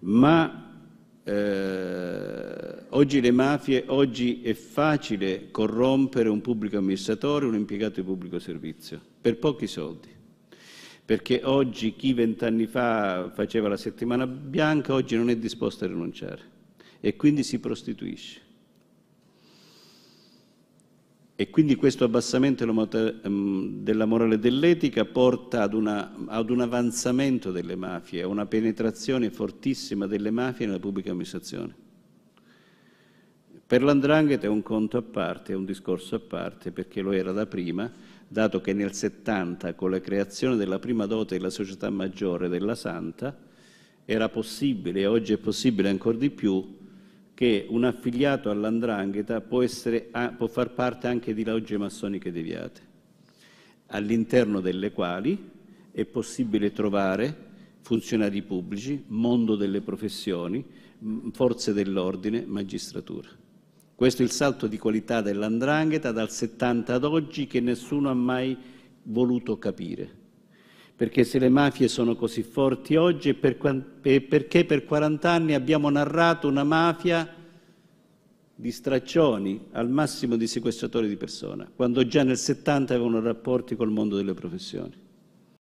ma eh, oggi le mafie, oggi è facile corrompere un pubblico amministratore, un impiegato di pubblico servizio, per pochi soldi. Perché oggi chi vent'anni fa faceva la settimana bianca, oggi non è disposto a rinunciare e quindi si prostituisce. E quindi questo abbassamento della ehm, morale dell'etica porta ad, una, ad, un avanzamento delle mafie, a una penetrazione fortissima delle mafie nella pubblica amministrazione. Per l'andrangheta è un conto a parte, è un discorso a parte, perché lo era da prima, dato che nel 70, con la creazione della prima dote della società maggiore della Santa, era possibile, e oggi è possibile ancora di più, che un affiliato all'andrangheta può, essere, può far parte anche di logge massoniche deviate, all'interno delle quali è possibile trovare funzionari pubblici, mondo delle professioni, forze dell'ordine, magistratura. Questo è il salto di qualità dell'andrangheta dal 70 ad oggi che nessuno ha mai voluto capire. Perché se le mafie sono così forti oggi è perché per 40 anni abbiamo narrato una mafia di straccioni al massimo di sequestratori di persona, quando già nel 70 avevano rapporti col mondo delle professioni.